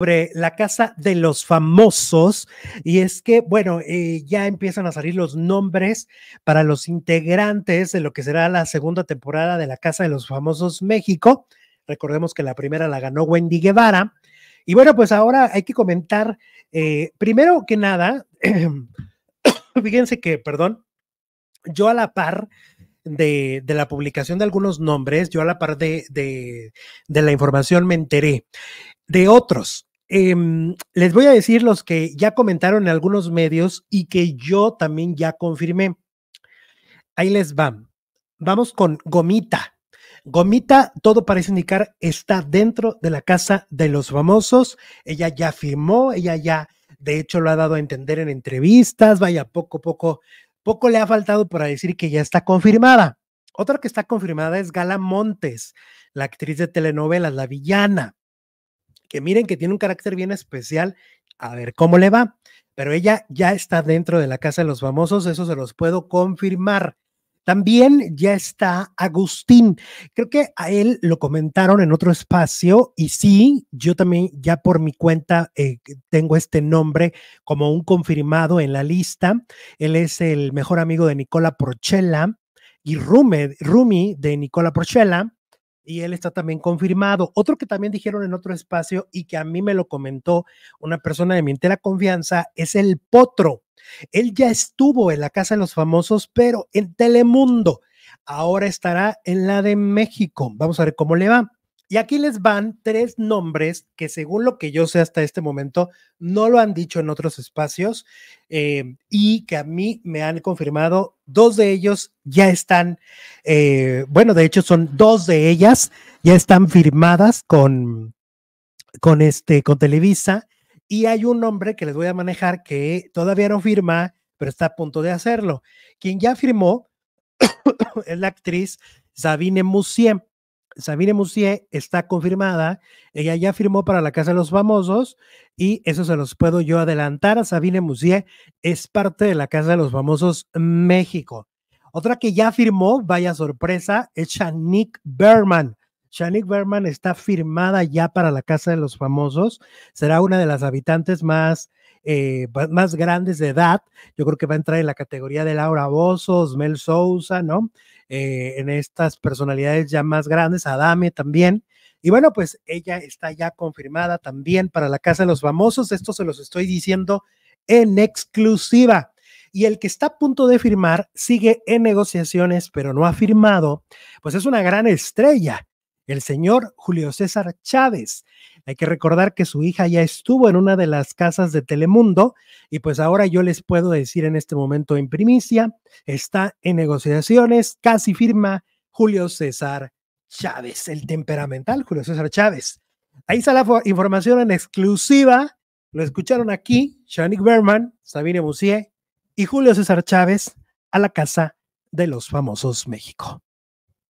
sobre la casa de los famosos y es que, bueno, eh, ya empiezan a salir los nombres para los integrantes de lo que será la segunda temporada de la casa de los famosos México. Recordemos que la primera la ganó Wendy Guevara. Y bueno, pues ahora hay que comentar, eh, primero que nada, fíjense que, perdón, yo a la par de, la publicación de algunos nombres, yo a la par de la información me enteré de otros. Em, les voy a decir los que ya comentaron en algunos medios y que yo también ya confirmé. Ahí les va. Vamos con Gomita. Gomita, todo parece indicar, está dentro de la casa de los famosos. Ella ya firmó, ella ya, de hecho, lo ha dado a entender en entrevistas. Vaya, poco, poco, poco le ha faltado para decir que ya está confirmada. Otra que está confirmada es Gala Montes, la actriz de telenovelas, la villana que miren que tiene un carácter bien especial, a ver cómo le va. Pero ella ya está dentro de la Casa de los Famosos, eso se los puedo confirmar. También ya está Agustín. Creo que a él lo comentaron en otro espacio y sí, yo también ya por mi cuenta eh, tengo este nombre como un confirmado en la lista. Él es el mejor amigo de Nicola Porchella y Rumi de Nicola Porchella, y él está también confirmado. Otro que también dijeron en otro espacio y que a mí me lo comentó una persona de mi entera confianza es el Potro. Él ya estuvo en la Casa de los Famosos, pero en Telemundo. Ahora estará en la de México. Vamos a ver cómo le va. Y aquí les van tres nombres que según lo que yo sé hasta este momento, no lo han dicho en otros espacios eh, y que a mí me han confirmado dos de ellos ya están, eh, bueno, de hecho son dos de ellas, ya están firmadas con, con, este, con Televisa y hay un nombre que les voy a manejar que todavía no firma, pero está a punto de hacerlo. Quien ya firmó es la actriz Sabine Musiem Sabine Moussier está confirmada, ella ya firmó para la Casa de los Famosos y eso se los puedo yo adelantar. Sabine Moussier es parte de la Casa de los Famosos México. Otra que ya firmó, vaya sorpresa, es Shanique Berman. Shanique Berman está firmada ya para la Casa de los Famosos. Será una de las habitantes más eh, más grandes de edad. Yo creo que va a entrar en la categoría de Laura Bozos, Mel Sousa, ¿no? Eh, en estas personalidades ya más grandes, Adame también. Y bueno, pues ella está ya confirmada también para la Casa de los Famosos. Esto se los estoy diciendo en exclusiva. Y el que está a punto de firmar sigue en negociaciones, pero no ha firmado, pues es una gran estrella, el señor Julio César Chávez. Hay que recordar que su hija ya estuvo en una de las casas de Telemundo y pues ahora yo les puedo decir en este momento en primicia, está en negociaciones, casi firma Julio César Chávez, el temperamental Julio César Chávez. Ahí está la información en exclusiva. Lo escucharon aquí, Shanik Berman, Sabine Musier y Julio César Chávez a la Casa de los Famosos México.